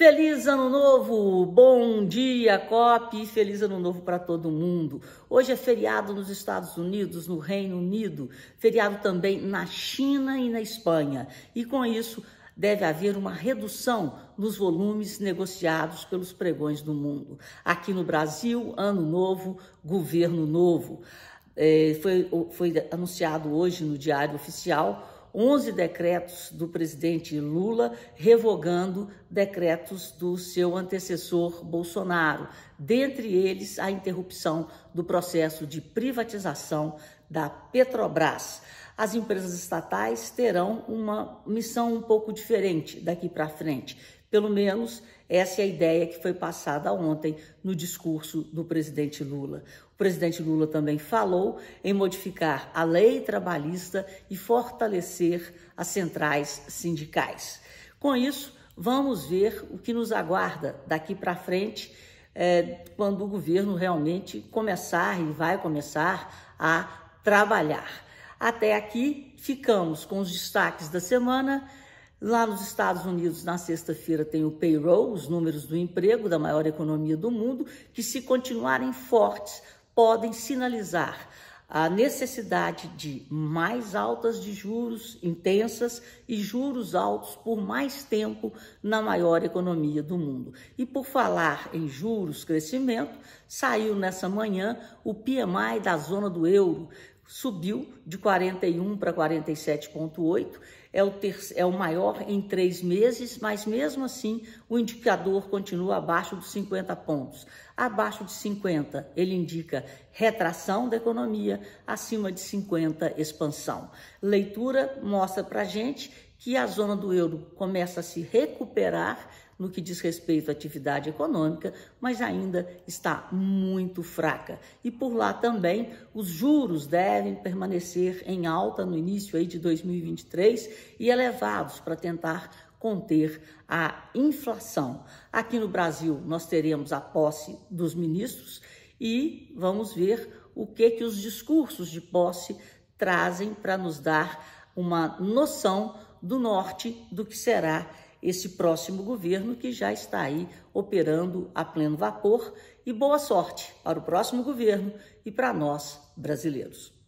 Feliz ano novo! Bom dia, COP! Feliz ano novo para todo mundo! Hoje é feriado nos Estados Unidos, no Reino Unido, feriado também na China e na Espanha. E com isso, deve haver uma redução nos volumes negociados pelos pregões do mundo. Aqui no Brasil, ano novo, governo novo. É, foi, foi anunciado hoje no Diário Oficial 11 decretos do presidente Lula revogando decretos do seu antecessor Bolsonaro, dentre eles a interrupção do processo de privatização da Petrobras. As empresas estatais terão uma missão um pouco diferente daqui para frente pelo menos essa é a ideia que foi passada ontem no discurso do presidente Lula. O presidente Lula também falou em modificar a lei trabalhista e fortalecer as centrais sindicais. Com isso, vamos ver o que nos aguarda daqui para frente, é, quando o governo realmente começar e vai começar a trabalhar. Até aqui ficamos com os destaques da semana. Lá nos Estados Unidos, na sexta-feira, tem o payroll, os números do emprego da maior economia do mundo, que, se continuarem fortes, podem sinalizar a necessidade de mais altas de juros intensas e juros altos por mais tempo na maior economia do mundo. E por falar em juros crescimento, saiu nessa manhã o PMI da zona do euro, subiu de 41 para 47,8, é, o é o maior em três meses, mas mesmo assim o indicador continua abaixo dos 50 pontos. Abaixo de 50, ele indica retração da economia, acima de 50, expansão. Leitura mostra para gente que a zona do euro começa a se recuperar no que diz respeito à atividade econômica, mas ainda está muito fraca. E por lá também os juros devem permanecer em alta no início aí de 2023 e elevados para tentar conter a inflação. Aqui no Brasil nós teremos a posse dos ministros e vamos ver o que que os discursos de posse trazem para nos dar uma noção do norte do que será esse próximo governo que já está aí operando a pleno vapor. E boa sorte para o próximo governo e para nós brasileiros.